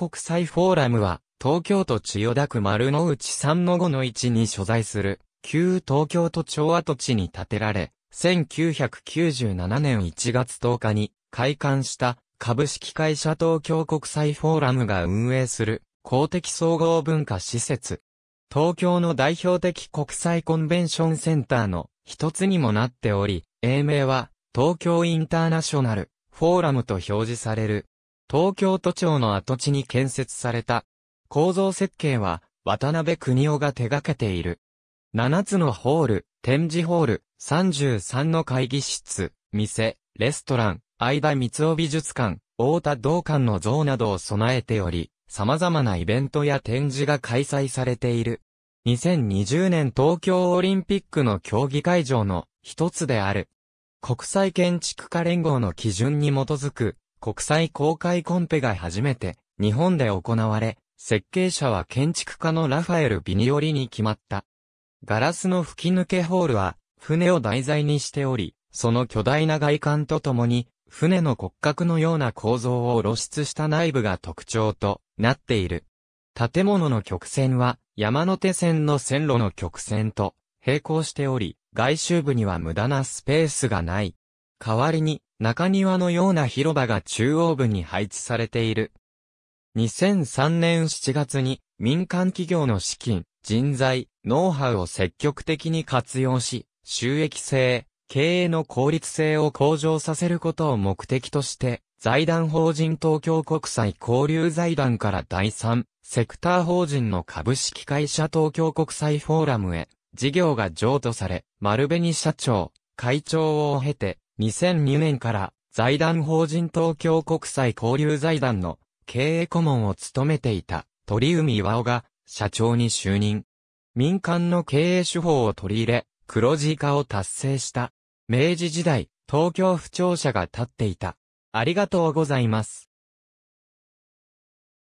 国際フォーラムは、東京都千代田区丸の内3の5の1に所在する、旧東京都庁跡地に建てられ、1997年1月10日に開館した株式会社東京国際フォーラムが運営する公的総合文化施設。東京の代表的国際コンベンションセンターの一つにもなっており、英名は東京インターナショナルフォーラムと表示される東京都庁の跡地に建設された。構造設計は渡辺邦夫が手掛けている。7つのホール、展示ホール、33の会議室、店、レストラン、相田光雄美術館、大田道館の像などを備えており、様々なイベントや展示が開催されている。2020年東京オリンピックの競技会場の一つである。国際建築家連合の基準に基づく国際公開コンペが初めて日本で行われ、設計者は建築家のラファエル・ビニオリに決まった。ガラスの吹き抜けホールは船を題材にしており、その巨大な外観とともに、船の骨格のような構造を露出した内部が特徴となっている。建物の曲線は山手線の線路の曲線と並行しており、外周部には無駄なスペースがない。代わりに中庭のような広場が中央部に配置されている。2003年7月に民間企業の資金、人材、ノウハウを積極的に活用し、収益性、経営の効率性を向上させることを目的として、財団法人東京国際交流財団から第3、セクター法人の株式会社東京国際フォーラムへ、事業が譲渡され、丸紅社長、会長を経て、2002年から財団法人東京国際交流財団の経営顧問を務めていた鳥海和夫が社長に就任。民間の経営手法を取り入れ、黒字化を達成した。明治時代、東京府庁舎が立っていた。ありがとうございます。